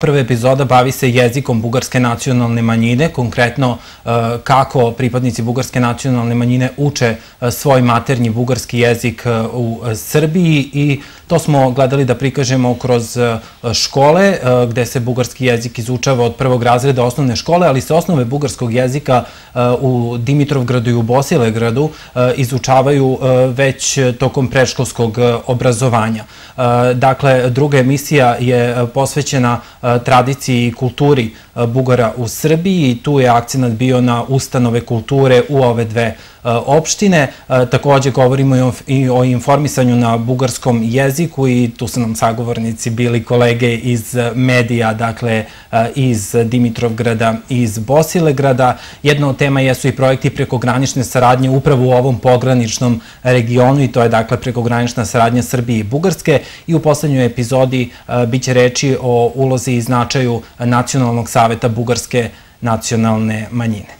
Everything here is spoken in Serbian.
Prva epizoda bavi se jezikom bugarske nacionalne manjine, konkretno e, kako pripadnici bugarske nacionalne manjine uče e, svoj maternji bugarski jezik e, u Srbiji i To smo gledali da prikažemo kroz e, škole, e, gde se bugarski jezik izučava od prvog razreda osnovne škole, ali se osnove bugarskog jezika e, u Dimitrovgradu i u Bosilegradu izučavaju već tokom preškolskog obrazovanja. Dakle, druga emisija je posvećena tradiciji i kulturi Bugara u Srbiji i tu je akcinat bio na ustanove kulture u ove dve Eh, opštine. Eh, takođe govorimo i o, informisanju na bugarskom jeziku i tu su nam sagovornici bili kolege iz medija, dakle eh, iz Dimitrovgrada i iz Bosilegrada. Jedna od tema jesu i projekti prekogranične saradnje upravo u ovom pograničnom regionu i to je dakle prekogranična saradnja Srbije i Bugarske i u poslednjoj epizodi biće reči o ulozi i značaju Nacionalnog saveta Bugarske nacionalne manjine.